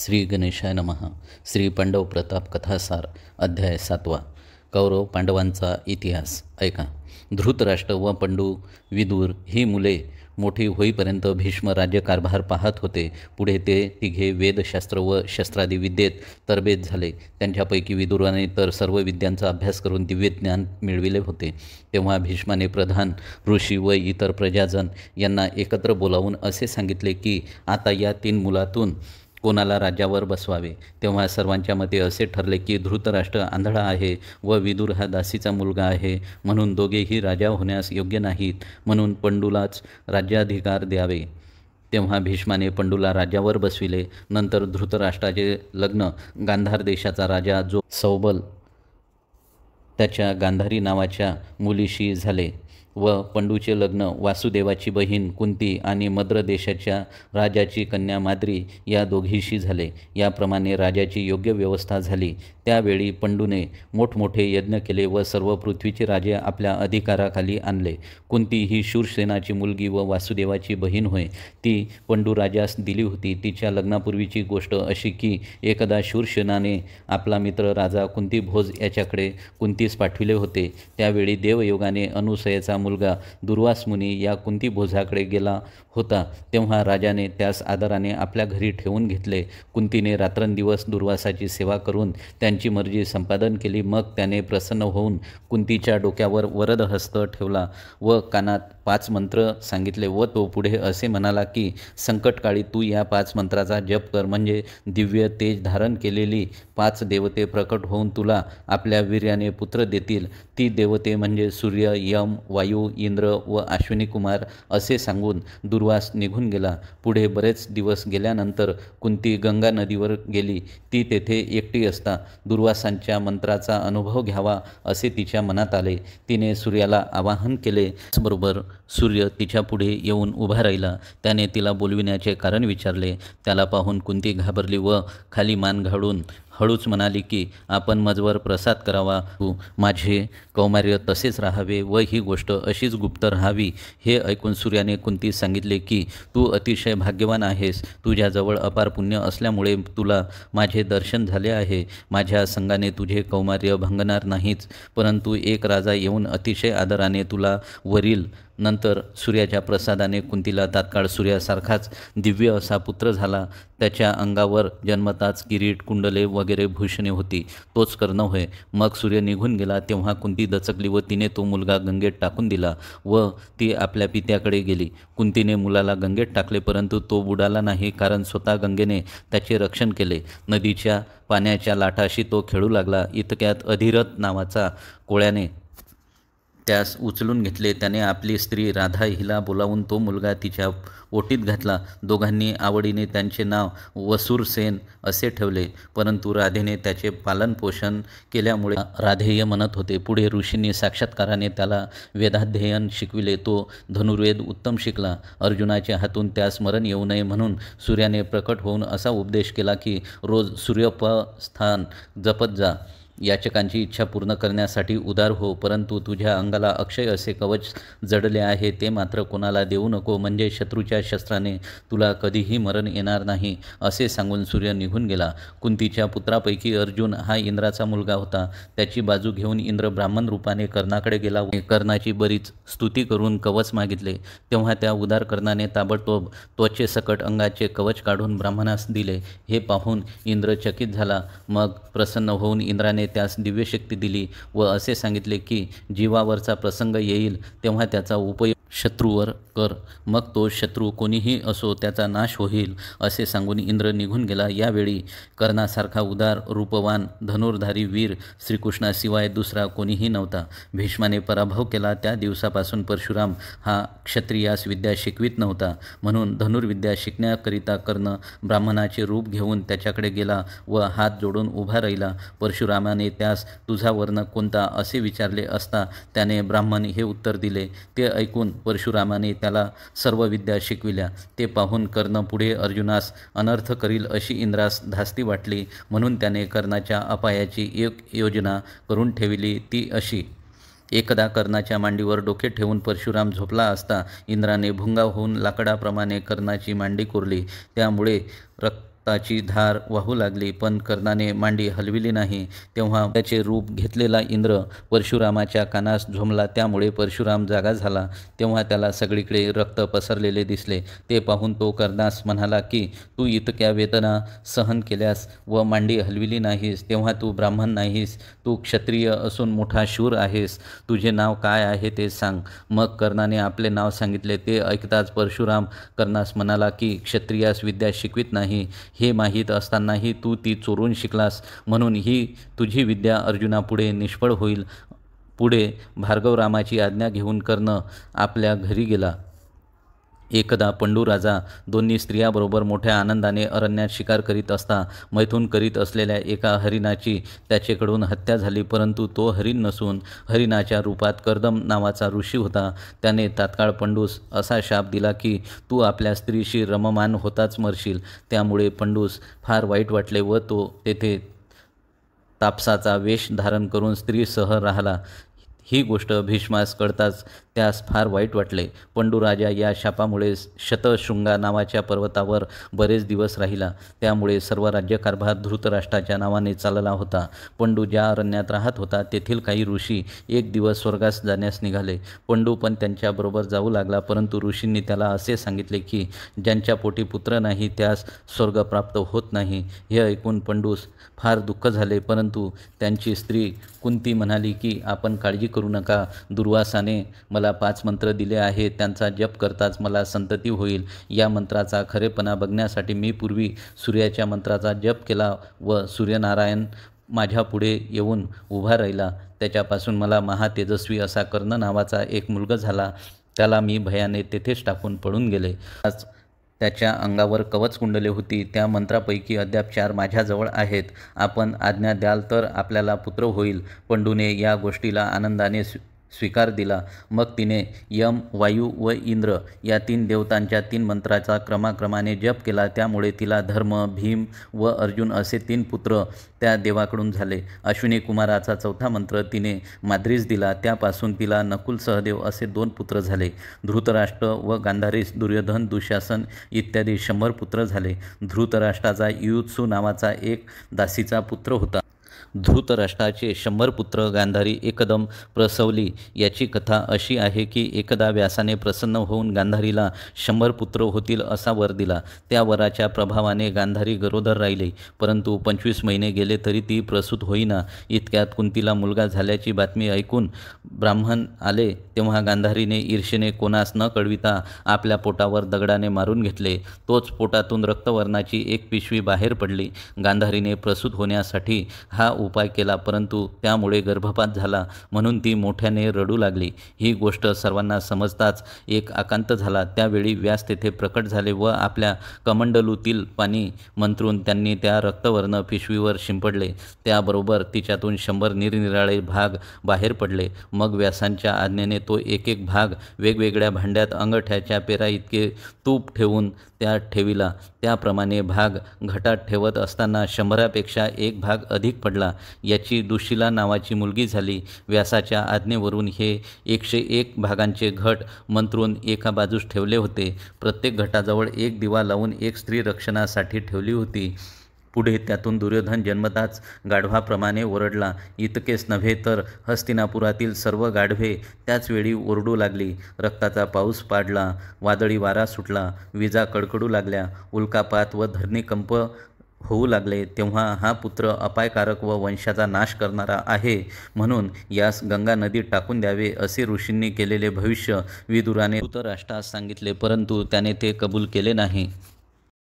श्री गणेशाय नमहा श्री पांडव प्रताप कथासार अध्याय सातवा कौरव पांडवांचा इतिहास ऐका धृतराष्ट्र व पंडू विदूर ही मुले मोठी होईपर्यंत भीष्म राज्यकारभार पाहत होते पुढे ते तिघे वेदशास्त्र व शस्त्रादी विद्येत तरबेद झाले त्यांच्यापैकी विदुराने तर सर्व विद्यांचा अभ्यास करून दिव्य ज्ञान मिळविले होते तेव्हा भीष्माने प्रधान ऋषी व इतर प्रजाजन यांना एकत्र बोलावून असे सांगितले की आता या तीन मुलातून कोणाला राज्यावर बसवावे तेव्हा सर्वांच्या मते असे ठरले की धृतराष्ट्र आंधळा आहे व विदुर हा दासीचा मुलगा आहे म्हणून दोघेही राजा होण्यास योग्य नाहीत म्हणून पंडूलाच राज्याधिकार द्यावे तेव्हा भीष्माने पंडूला राज्यावर बसविले नंतर धृतराष्ट्राचे लग्न गांधार देशाचा राजा जो सौबल त्याच्या गांधारी नावाच्या मुलीशी झाले व पंडूचे लग्न वासुदेवाची बहीण कुंती आणि मद्र देशाच्या राजाची कन्या माद्री या दोघीशी झाले याप्रमाणे राजाची योग्य व्यवस्था झाली त्यावेळी पंडूने मोठमोठे यज्ञ केले व सर्व पृथ्वीचे राजे आपल्या अधिकाराखाली आणले कुंती ही शूरसेनाची मुलगी व वासुदेवाची बहीण होय ती पंडू राजास दिली होती तिच्या लग्नापूर्वीची गोष्ट अशी की एकदा शूरसेनाने आपला मित्र राजा कुंती भोज याच्याकडे कुंतीस पाठविले होते त्यावेळी देवयोगाने अनुसयाचा मुलगा दुर्वास मुनी या कुंती भोजाकडे गेला होता तेव्हा राजाने त्यास आदराने आपल्या घरी ठेवून घेतले कुंतीने रात्रंदिवस दुर्वासाची सेवा करून त्यांची मर्जी संपादन केली मग त्याने प्रसन्न होऊन कुंतीच्या डोक्यावर वरदहस्त ठेवला व कानात पाच मंत्र सांगितले व तो हो पुढे असे म्हणाला की संकटकाळी तू या पाच मंत्राचा जप कर म्हणजे दिव्य तेज धारण केलेली पाच देवते प्रकट होऊन तुला आपल्या वीर्याने पुत्र देतील ती देवते म्हणजे सूर्य यम वायू इंद्र व अश्विनी कुमार असे सांगून दुर्वास निघून गेला पुढे बरेच दिवस गेल्यानंतर कुंती गंगा नदीवर गेली ती तेथे एकटी असता दुर्वासांच्या मंत्राचा अनुभव घ्यावा असे तिच्या मनात आले तिने सूर्याला आवाहन केले त्याचबरोबर सूर्य तिच्यापुढे येऊन उभा राहिला त्याने तिला बोलविण्याचे कारण विचारले त्याला पाहून कुंती घाबरली व खाली मान घालून हळूच म्हणाली की आपण मजवर प्रसाद करावा माझे कौमार्य तसेच राहावे व ही गोष्ट अशीच गुप्त राहावी हे ऐकून सूर्याने कुंती सांगितले की तू अतिशय भाग्यवान आहेस तुझ्याजवळ अपार पुण्य असल्यामुळे तुला माझे दर्शन झाले आहे माझ्या संघाने तुझे कौमार्य भंगणार नाहीच परंतु एक राजा येऊन अतिशय आदराने तुला वरील नंतर सूर्याच्या प्रसादाने कुंतीला तात्काळ सूर्यासारखाच दिव्य असा पुत्र झाला त्याच्या अंगावर जन्मताच किरीट कुंडले वगैरे भूषणे होती तोच कर्ण होय मग सूर्य निघून गेला तेव्हा कुंती दचकली व तिने तो मुलगा गंगेत टाकून दिला व ती आपल्या पित्याकडे गेली कुंतीने मुलाला गंगेत टाकले परंतु तो बुडाला नाही कारण स्वतः गंगेने त्याचे रक्षण केले नदीच्या पाण्याच्या लाटाशी तो खेळू लागला इतक्यात अधिरथ नावाचा कोळ्याने त्यास उचलून घेतले त्याने आपली स्त्री राधा हिला बोलावून तो मुलगा तिच्या ओटीत घातला दोघांनी आवडीने त्यांचे नाव वसूरसेन असे ठेवले परंतु राधेने त्याचे पालनपोषण केल्यामुळे राधेय म्हणत होते पुढे ऋषींनी साक्षात्काराने त्याला वेदाध्ययन शिकविले तो धनुर्वेद उत्तम शिकला अर्जुनाच्या हातून त्या स्मरण येऊ नये म्हणून सूर्याने प्रकट होऊन असा उपदेश केला की रोज सूर्यपस्थान जपत जा याचकांची इच्छा पूर्ण करण्यासाठी उदार हो परंतु तुझ्या अंगाला अक्षय असे कवच जडले आहे ते मात्र कोणाला देऊ नको म्हणजे शत्रूच्या शस्त्राने तुला कधीही मरण येणार नाही असे सांगून सूर्य निघून गेला कुंतीच्या पुत्रापैकी अर्जुन हा इंद्राचा मुलगा होता त्याची बाजू घेऊन इंद्र ब्राह्मण रूपाने कर्णाकडे गेला कर्णाची बरीच स्तुती करून कवच मागितले तेव्हा त्या उदार कर्णाने ताबडतोब त्वचेसकट अंगाचे कवच काढून ब्राह्मणास दिले हे पाहून इंद्र चकित झाला मग प्रसन्न होऊन इंद्राने त्यास दिव्यशक्ती दिली व असे सांगितले की जीवावरचा प्रसंग येईल तेव्हा त्याचा उपयोग शत्रूवर कर मग तो शत्रू कोणीही असो त्याचा नाश होईल असे सांगून इंद्र निघून गेला यावेळी कर्णासारखा उदार रूपवान धनुर्धारी वीर श्रीकृष्णाशिवाय दुसरा कोणीही नव्हता भीष्माने पराभव केला त्या दिवसापासून परशुराम हा क्षत्रियास विद्या शिकवित नव्हता म्हणून धनुर्विद्या शिकण्याकरिता कर्ण ब्राह्मणाचे रूप घेऊन त्याच्याकडे गेला व हात जोडून उभा राहिला परशुरामा ब्राह्मणाने त्यास तुझा वर्ण कोणता असे विचारले असता त्याने ब्राह्मण हे उत्तर दिले ते ऐकून परशुरामाने त्याला सर्व विद्या शिकविल्या ते पाहून कर्ण पुढे अर्जुनास अनर्थ करील अशी इंद्रास धास्ती वाटली म्हणून त्याने कर्णाच्या अपायाची एक योजना करून ठेवली ती अशी एकदा कर्णाच्या मांडीवर डोके ठेवून परशुराम झोपला असता इंद्राने भुंगा होऊन लाकडाप्रमाणे कर्णाची मांडी कोरली त्यामुळे रक्त रक्ताची धार वाहू लागली पण कर्णाने मांडी हलविली नाही तेव्हा त्याचे रूप घेतलेला इंद्र परशुरामाच्या कानास झोमला त्यामुळे परशुराम जागा झाला तेव्हा त्याला सगळीकडे रक्त पसरलेले दिसले ते पाहून तो कर्णास म्हणाला की तू इतक्या वेदना सहन केल्यास व मांडी हलविली नाहीस तेव्हा तू ब्राह्मण नाहीस तू क्षत्रिय असून मोठा शूर आहेस तुझे नाव काय आहे ते सांग मग कर्णाने आपले नाव सांगितले ते ऐकताच परशुराम कर्णास म्हणाला की क्षत्रियास विद्या शिकवित नाही हे माहीत असतानाही तू ती चोरून शिकलास म्हणून ही तुझी विद्या अर्जुनापुढे निष्फळ होईल पुढे भार्गवरामाची आज्ञा घेऊन कर्ण आपल्या घरी गेला एकदा राजा दोन्ही स्त्रियाबरोबर मोठ्या आनंदाने अरण्यात शिकार करीत असता मैथून करीत असलेल्या एका हरिणाची त्याच्याकडून हत्या झाली परंतु तो हरिण नसून हरिणाच्या रूपात कर्दम नावाचा ऋषी होता त्याने तात्काळ पंडूस असा शाप दिला की तू आपल्या स्त्रीशी रममान होताच मरशील त्यामुळे पंडूस फार वाईट वाटले व तो तेथे तापसाचा वेश धारण करून स्त्रीसह राहिला ही गोष्ट भीष्मास कळताच त्यास फार वाईट वाटले राजा या शापामुळे शतशृंगा नावाच्या पर्वतावर बरेच दिवस राहिला त्यामुळे सर्व राज्यकारभार धृतराष्ट्राच्या नावाने चालला होता पंडू ज्या अरण्यात राहत होता तेथील काही ऋषी एक दिवस स्वर्गास जाण्यास निघाले पंडू पण त्यांच्याबरोबर जाऊ लागला परंतु ऋषींनी त्याला असे सांगितले की ज्यांच्या पोटी पुत्र नाही त्यास स्वर्ग प्राप्त होत नाही हे ऐकून पंडूस फार दुःख झाले परंतु त्यांची स्त्री कुंती म्हणाली की आपण काळजी करू नका दुर्वासाने मला पाच मंत्र दिले आहेत त्यांचा जप करताच मला संतती होईल या मंत्राचा खरेपणा बघण्यासाठी मी पूर्वी सूर्याच्या मंत्राचा जप केला व सूर्यनारायण माझ्यापुढे येऊन उभा राहिला त्याच्यापासून मला महातेजस्वी असा कर्ण नावाचा एक मुलगा झाला त्याला मी भयाने तेथेच टाकून पडून गेले आज त्याच्या अंगावर कवच कुंडले होती त्या मंत्रापैकी अद्याप चार माझ्याजवळ आहेत आपण आज्ञा द्याल तर आपल्याला पुत्र होईल पंडूने या गोष्टीला आनंदाने स्वीकार दिला मग तिने यम वायू व इंद्र या तीन देवतांच्या तीन मंत्राचा क्रमाक्रमाने जप केला त्यामुळे तिला धर्म भीम व अर्जुन असे तीन पुत्र त्या देवाकडून झाले अश्विनी कुमाराचा चौथा मंत्र तिने माद्रीस दिला त्यापासून तिला नकुल सहदेव असे दोन पुत्र झाले धृतराष्ट्र व गांधारीस दुर्योधन दुःशासन इत्यादी शंभर पुत्र झाले धृतराष्ट्राचा युत्सू नावाचा एक दासीचा पुत्र होता धृतराष्ट्राचे शंभर पुत्र गांधारी एकदम प्रसवली याची कथा अशी आहे की एकदा व्यासाने प्रसन्न होऊन गांधारीला शंभर पुत्र होतील असा वर दिला त्या वराच्या प्रभावाने गांधारी गरोदर राहिली परंतु पंचवीस महिने गेले तरी ती प्रसूत होईना इतक्यात कुंतीला मुलगा झाल्याची बातमी ऐकून ब्राह्मण आले तेव्हा गांधारीने ईर्षेने कोणास न कळविता आपल्या पोटावर दगडाने मारून घेतले तोच पोटातून रक्तवर्णाची एक पिशवी बाहेर पडली गांधारीने प्रसूत होण्यासाठी हा हा उपाय केला परंतु त्यामुळे गर्भपात झाला म्हणून ती मोठ्याने रडू लागली ही गोष्ट सर्वांना समजताच एक आकांत झाला त्यावेळी व्यास तेथे प्रकट झाले व आपल्या कमंडलूतील पाणी मंत्रून त्यांनी त्या रक्तवर्ण पिशवीवर शिंपडले त्याबरोबर तिच्यातून शंभर निरनिराळे भाग बाहेर पडले मग व्यासांच्या आज्ञेने तो एक एक भाग वेगवेगळ्या भांड्यात अंगठ्याच्या पेरा इतके तूप ठेवून त्या ठेवीला त्याप्रमाणे भाग घटात ठेवत असताना शंभरापेक्षा एक भाग अधिक पडला याची दुशिला नावाची मुलगी झाली व्यासाच्या आज्ञेवरून हे एकशे एक भागांचे घट मंत्रून एका बाजूस ठेवले होते प्रत्येक घटाजवळ एक दिवा लावून एक स्त्री रक्षणासाठी ठेवली होती पुढे त्यातून दुर्योधन जन्मताच गाढवाप्रमाणे ओरडला इतकेच नव्हे तर हस्तिनापुरातील सर्व गाढवे त्याचवेळी ओरडू लागली रक्ताचा पाऊस पाडला वादळी वारा सुटला विजा कडकडू लागल्या उल्कापात व धरणीकंप होऊ लागले तेव्हा हा पुत्र अपायकारक व वंशाचा नाश करणारा आहे म्हणून यास गंगा नदीत टाकून द्यावे असे ऋषींनी केलेले भविष्य विदुराने धृतराष्ट्रास सांगितले परंतु त्याने ते कबूल केले नाही